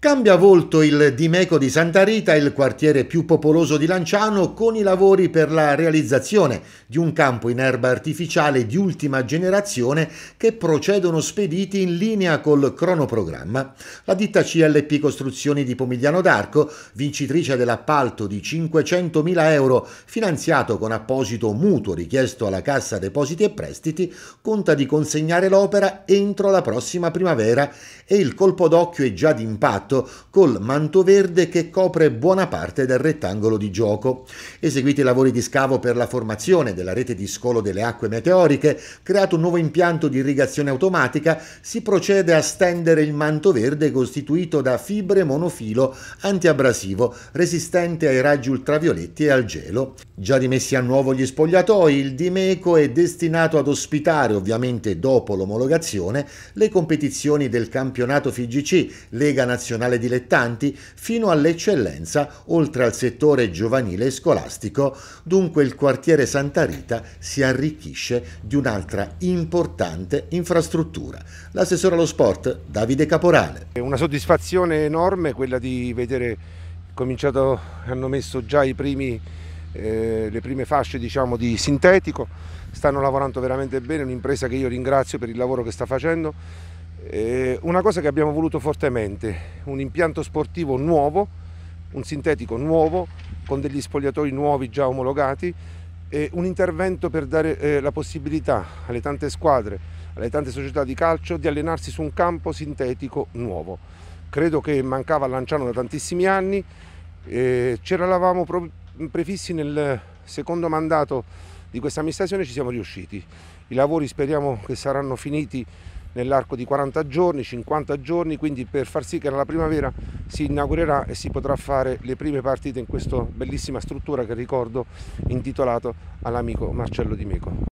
Cambia volto il Dimeco di Santa Rita, il quartiere più popoloso di Lanciano, con i lavori per la realizzazione di un campo in erba artificiale di ultima generazione che procedono spediti in linea col cronoprogramma. La ditta CLP Costruzioni di Pomigliano d'Arco, vincitrice dell'appalto di 500.000 euro finanziato con apposito mutuo richiesto alla Cassa Depositi e Prestiti, conta di consegnare l'opera entro la prossima primavera e il colpo d'occhio è già d'impatto piatto col manto verde che copre buona parte del rettangolo di gioco. Eseguiti i lavori di scavo per la formazione della rete di scolo delle acque meteoriche, creato un nuovo impianto di irrigazione automatica, si procede a stendere il manto verde costituito da fibre monofilo antiabrasivo resistente ai raggi ultravioletti e al gelo. Già rimessi a nuovo gli spogliatoi, il Dimeco è destinato ad ospitare, ovviamente dopo l'omologazione, le competizioni del campionato FIGC, Lega Nazionale professionale dilettanti fino all'eccellenza oltre al settore giovanile e scolastico, dunque il quartiere Santa Rita si arricchisce di un'altra importante infrastruttura. L'assessore allo sport Davide Caporale. È una soddisfazione enorme quella di vedere cominciato, hanno messo già i primi, eh, le prime fasce diciamo, di sintetico, stanno lavorando veramente bene, un'impresa che io ringrazio per il lavoro che sta facendo eh, una cosa che abbiamo voluto fortemente, un impianto sportivo nuovo, un sintetico nuovo, con degli spogliatoi nuovi già omologati, e un intervento per dare eh, la possibilità alle tante squadre, alle tante società di calcio di allenarsi su un campo sintetico nuovo. Credo che mancava a Lanciano da tantissimi anni, eh, ci eravamo prefissi nel secondo mandato di questa amministrazione e ci siamo riusciti. I lavori speriamo che saranno finiti nell'arco di 40 giorni, 50 giorni, quindi per far sì che nella primavera si inaugurerà e si potrà fare le prime partite in questa bellissima struttura che ricordo intitolato all'amico Marcello Di Meco.